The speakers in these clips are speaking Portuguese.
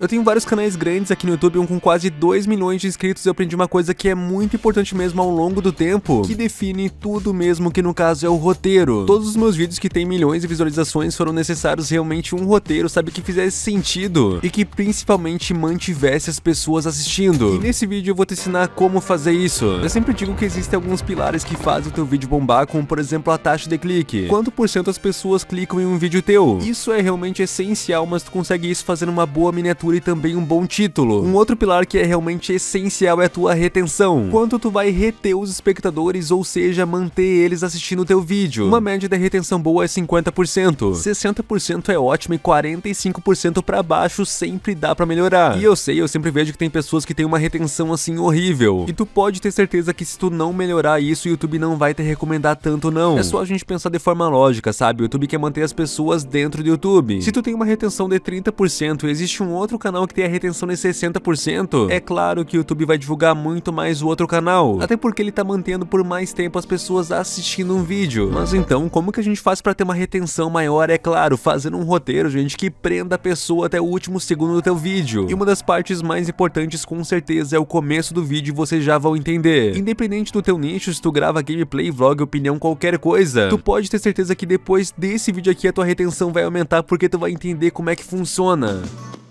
Eu tenho vários canais grandes aqui no YouTube, um com quase 2 milhões de inscritos, eu aprendi uma coisa que é muito importante mesmo ao longo do tempo, que define tudo mesmo, que no caso é o roteiro. Todos os meus vídeos que têm milhões de visualizações foram necessários realmente um roteiro, sabe, que fizesse sentido e que principalmente mantivesse as pessoas assistindo. E nesse vídeo eu vou te ensinar como fazer isso. Eu sempre digo que existem alguns pilares que fazem o teu vídeo bombar, como por exemplo a taxa de clique. Quanto por cento as pessoas clicam em um vídeo teu? Isso é realmente essencial, mas tu consegue isso fazendo uma boa miniatura e também um bom título. Um outro pilar que é realmente essencial é a tua retenção. Quanto tu vai reter os espectadores, ou seja, manter eles assistindo o teu vídeo. Uma média da retenção boa é 50%. 60% é ótimo e 45% para baixo sempre dá para melhorar. E eu sei, eu sempre vejo que tem pessoas que têm uma retenção assim horrível. E tu pode ter certeza que se tu não melhorar isso, o YouTube não vai te recomendar tanto não. É só a gente pensar de forma lógica, sabe? O YouTube quer manter as pessoas dentro do YouTube. Se tu tem uma retenção de 30%, existe um outro outro canal que tem a retenção de 60%, é claro que o YouTube vai divulgar muito mais o outro canal, até porque ele tá mantendo por mais tempo as pessoas assistindo um vídeo. Mas então, como que a gente faz para ter uma retenção maior? É claro, fazendo um roteiro, gente, que prenda a pessoa até o último segundo do teu vídeo. E uma das partes mais importantes com certeza é o começo do vídeo, vocês já vão entender. Independente do teu nicho, se tu grava gameplay, vlog, opinião, qualquer coisa, tu pode ter certeza que depois desse vídeo aqui a tua retenção vai aumentar porque tu vai entender como é que funciona.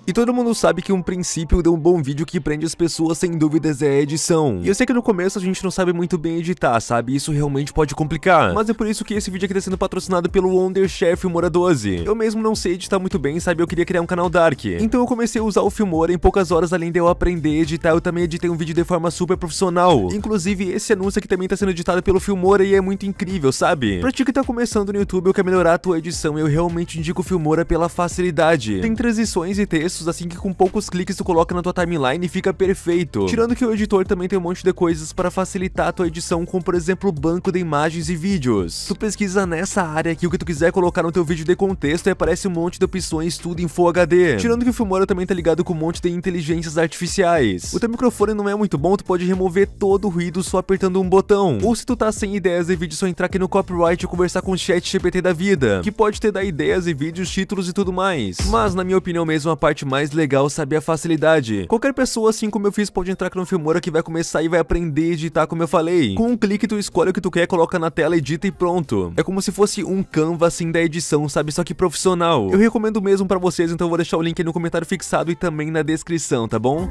E todo mundo sabe que um princípio de um bom vídeo que prende as pessoas sem dúvidas é a edição. E eu sei que no começo a gente não sabe muito bem editar, sabe? Isso realmente pode complicar. Mas é por isso que esse vídeo aqui tá sendo patrocinado pelo Wonder Chef Mora 12. Eu mesmo não sei editar muito bem, sabe? Eu queria criar um canal Dark. Então eu comecei a usar o Filmora em poucas horas, além de eu aprender a editar, eu também editei um vídeo de forma super profissional. Inclusive, esse anúncio aqui também tá sendo editado pelo Filmora e é muito incrível, sabe? Pra ti que tá começando no YouTube e quer melhorar a tua edição, eu realmente indico o Filmora pela facilidade. Tem transições e textos textos assim que com poucos cliques tu coloca na tua timeline e fica perfeito. Tirando que o editor também tem um monte de coisas para facilitar a tua edição, como por exemplo, o banco de imagens e vídeos. Tu pesquisa nessa área aqui o que tu quiser colocar no teu vídeo de contexto e aparece um monte de opções, tudo em Full HD. Tirando que o Filmora também tá ligado com um monte de inteligências artificiais. O teu microfone não é muito bom, tu pode remover todo o ruído só apertando um botão. Ou se tu tá sem ideias de vídeo, só entrar aqui no copyright e conversar com o chat GPT da vida, que pode te dar ideias e vídeos, títulos e tudo mais. Mas na minha opinião mesmo, a parte mais legal saber a facilidade. Qualquer pessoa, assim como eu fiz, pode entrar aqui no Filmora que vai começar e vai aprender a editar como eu falei. Com um clique tu escolhe o que tu quer, coloca na tela, edita e pronto. É como se fosse um Canva assim da edição, sabe? Só que profissional. Eu recomendo mesmo pra vocês, então eu vou deixar o link aí no comentário fixado e também na descrição, tá bom?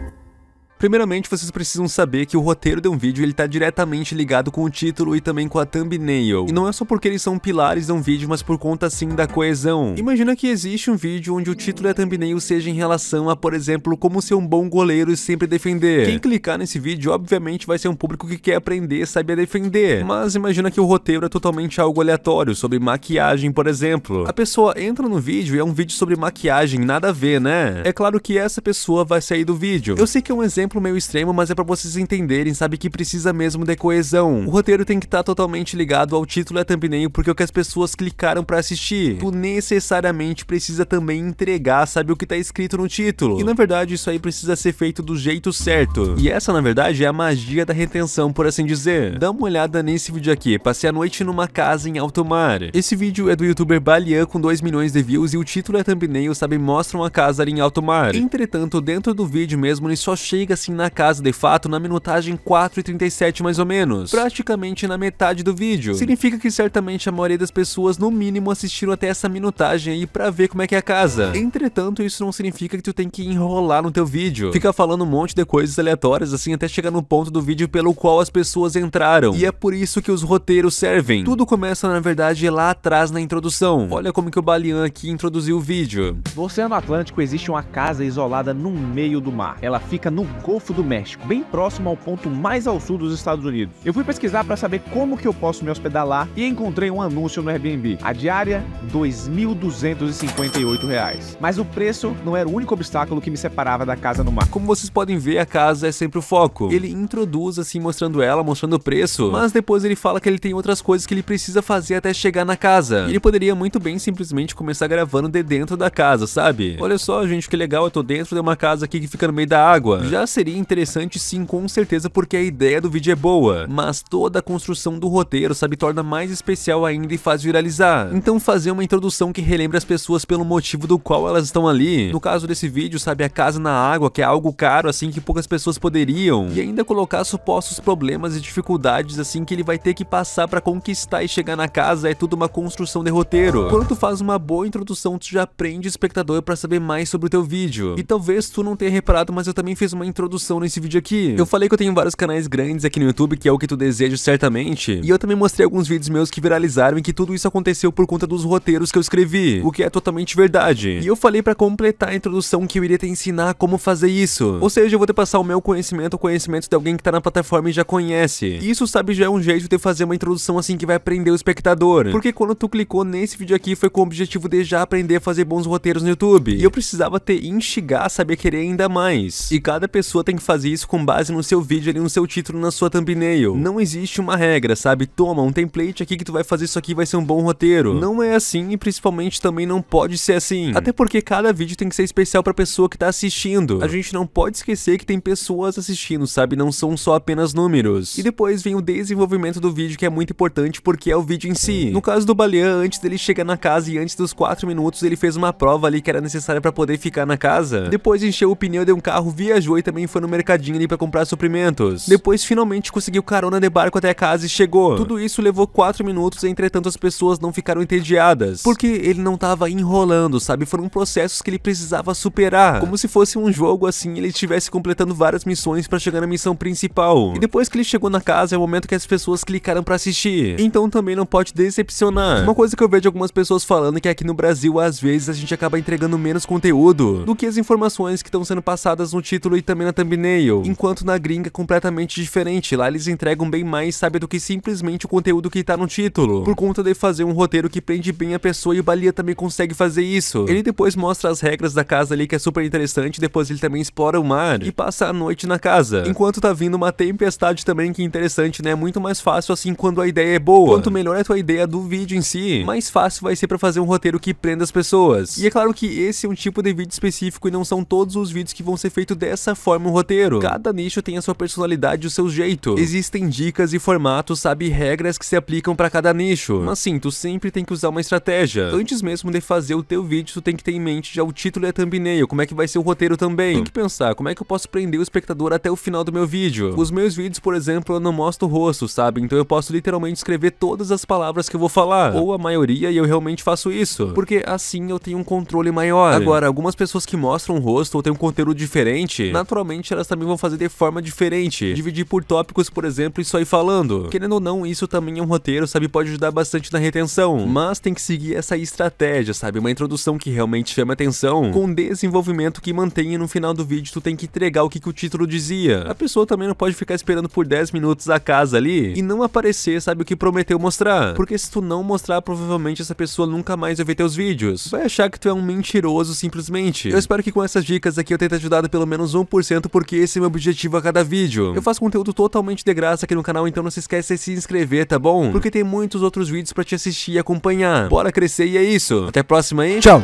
Primeiramente, vocês precisam saber que o roteiro de um vídeo ele está diretamente ligado com o título e também com a thumbnail. E não é só porque eles são pilares de um vídeo, mas por conta sim da coesão. Imagina que existe um vídeo onde o título e a thumbnail seja em relação a, por exemplo, como ser um bom goleiro e sempre defender. Quem clicar nesse vídeo, obviamente, vai ser um público que quer aprender, sabe a defender. Mas imagina que o roteiro é totalmente algo aleatório, sobre maquiagem, por exemplo. A pessoa entra no vídeo e é um vídeo sobre maquiagem, nada a ver, né? É claro que essa pessoa vai sair do vídeo. Eu sei que é um exemplo exemplo meio extremo, mas é para vocês entenderem, sabe, que precisa mesmo de coesão. O roteiro tem que estar tá totalmente ligado ao título e é à thumbnail, porque é o que as pessoas clicaram para assistir. Tu necessariamente precisa também entregar, sabe, o que tá escrito no título. E na verdade, isso aí precisa ser feito do jeito certo. E essa, na verdade, é a magia da retenção, por assim dizer. Dá uma olhada nesse vídeo aqui. Passei a noite numa casa em alto mar. Esse vídeo é do youtuber Balian com 2 milhões de views e o título e é a thumbnail, sabe, mostram a casa ali em alto mar. Entretanto, dentro do vídeo mesmo, ele só chega assim na casa de fato na minutagem 4 e 37 mais ou menos, praticamente na metade do vídeo. Significa que certamente a maioria das pessoas no mínimo assistiram até essa minutagem aí pra ver como é que é a casa. Entretanto, isso não significa que tu tem que enrolar no teu vídeo, fica falando um monte de coisas aleatórias assim até chegar no ponto do vídeo pelo qual as pessoas entraram. E é por isso que os roteiros servem. Tudo começa na verdade lá atrás na introdução. Olha como que o Balian aqui introduziu o vídeo. No Oceano Atlântico existe uma casa isolada no meio do mar. Ela fica no Golfo do México, bem próximo ao ponto mais ao sul dos Estados Unidos. Eu fui pesquisar para saber como que eu posso me hospedar lá e encontrei um anúncio no Airbnb. A diária, R$ 2.258. Mas o preço não era o único obstáculo que me separava da casa no mar. Como vocês podem ver, a casa é sempre o foco. Ele introduz assim mostrando ela, mostrando o preço, mas depois ele fala que ele tem outras coisas que ele precisa fazer até chegar na casa. E ele poderia muito bem simplesmente começar gravando de dentro da casa, sabe? Olha só, gente, que legal, eu tô dentro de uma casa aqui que fica no meio da água. Já seria interessante sim, com certeza, porque a ideia do vídeo é boa, mas toda a construção do roteiro, sabe, torna mais especial ainda e faz viralizar. Então fazer uma introdução que relembre as pessoas pelo motivo do qual elas estão ali. No caso desse vídeo, sabe, a casa na água, que é algo caro, assim, que poucas pessoas poderiam. E ainda colocar supostos problemas e dificuldades, assim, que ele vai ter que passar para conquistar e chegar na casa, é tudo uma construção de roteiro. Quando tu faz uma boa introdução, tu já aprende o espectador para saber mais sobre o teu vídeo. E talvez tu não tenha reparado, mas eu também fiz uma introdução introdução nesse vídeo aqui. Eu falei que eu tenho vários canais grandes aqui no YouTube, que é o que tu deseja certamente, e eu também mostrei alguns vídeos meus que viralizaram e que tudo isso aconteceu por conta dos roteiros que eu escrevi, o que é totalmente verdade. E eu falei para completar a introdução que eu iria te ensinar como fazer isso. Ou seja, eu vou te passar o meu conhecimento, o conhecimento de alguém que tá na plataforma e já conhece. E isso, sabe, já é um jeito de fazer uma introdução assim que vai aprender o espectador. Porque quando tu clicou nesse vídeo aqui foi com o objetivo de já aprender a fazer bons roteiros no YouTube. E eu precisava te instigar, saber querer ainda mais. E cada pessoa pessoa tem que fazer isso com base no seu vídeo ali, no seu título, na sua thumbnail. Não existe uma regra, sabe? Toma, um template aqui que tu vai fazer isso aqui vai ser um bom roteiro. Não é assim e principalmente também não pode ser assim. Até porque cada vídeo tem que ser especial pra pessoa que tá assistindo. A gente não pode esquecer que tem pessoas assistindo, sabe? Não são só apenas números. E depois vem o desenvolvimento do vídeo que é muito importante porque é o vídeo em si. No caso do Balean, antes dele chegar na casa e antes dos 4 minutos ele fez uma prova ali que era necessária pra poder ficar na casa. Depois encheu o pneu de um carro, viajou e também foi no mercadinho ali pra comprar suprimentos. Depois finalmente conseguiu carona de barco até a casa e chegou. Tudo isso levou 4 minutos, entretanto as pessoas não ficaram entediadas. Porque ele não tava enrolando, sabe? Foram processos que ele precisava superar. Como se fosse um jogo assim, ele estivesse completando várias missões pra chegar na missão principal. E depois que ele chegou na casa, é o momento que as pessoas clicaram pra assistir. Então também não pode decepcionar. Uma coisa que eu vejo algumas pessoas falando é que aqui no Brasil, às vezes, a gente acaba entregando menos conteúdo do que as informações que estão sendo passadas no título e também na thumbnail, enquanto na gringa é completamente diferente, lá eles entregam bem mais, sabe, do que simplesmente o conteúdo que tá no título, por conta de fazer um roteiro que prende bem a pessoa e o Balia também consegue fazer isso. Ele depois mostra as regras da casa ali, que é super interessante, depois ele também explora o mar e passa a noite na casa, enquanto tá vindo uma tempestade também, que é interessante, né, é muito mais fácil assim quando a ideia é boa, quanto melhor é a tua ideia do vídeo em si, mais fácil vai ser pra fazer um roteiro que prenda as pessoas. E é claro que esse é um tipo de vídeo específico e não são todos os vídeos que vão ser feitos dessa forma forma um roteiro. Cada nicho tem a sua personalidade e o seu jeito. Existem dicas e formatos, sabe, regras que se aplicam para cada nicho. Mas sim, tu sempre tem que usar uma estratégia. Antes mesmo de fazer o teu vídeo, tu tem que ter em mente já o título e a thumbnail, como é que vai ser o roteiro também. Tem que pensar, como é que eu posso prender o espectador até o final do meu vídeo? Os meus vídeos, por exemplo, eu não mostro o rosto, sabe? Então eu posso literalmente escrever todas as palavras que eu vou falar, ou a maioria, e eu realmente faço isso. Porque assim eu tenho um controle maior. Agora, algumas pessoas que mostram o rosto ou têm um conteúdo diferente, naturalmente elas também vão fazer de forma diferente. Dividir por tópicos, por exemplo, e só ir falando. Querendo ou não, isso também é um roteiro, sabe? Pode ajudar bastante na retenção. Mas tem que seguir essa estratégia, sabe? Uma introdução que realmente chama atenção, com desenvolvimento que mantenha no final do vídeo tu tem que entregar o que, que o título dizia. A pessoa também não pode ficar esperando por 10 minutos a casa ali e não aparecer, sabe, o que prometeu mostrar. Porque se tu não mostrar, provavelmente essa pessoa nunca mais vai ver teus vídeos. Vai achar que tu é um mentiroso simplesmente. Eu espero que com essas dicas aqui eu tenha ajudado pelo menos 1% 100% porque esse é meu objetivo a cada vídeo. Eu faço conteúdo totalmente de graça aqui no canal, então não se esquece de se inscrever, tá bom? Porque tem muitos outros vídeos pra te assistir e acompanhar. Bora crescer e é isso. Até a próxima aí. Tchau.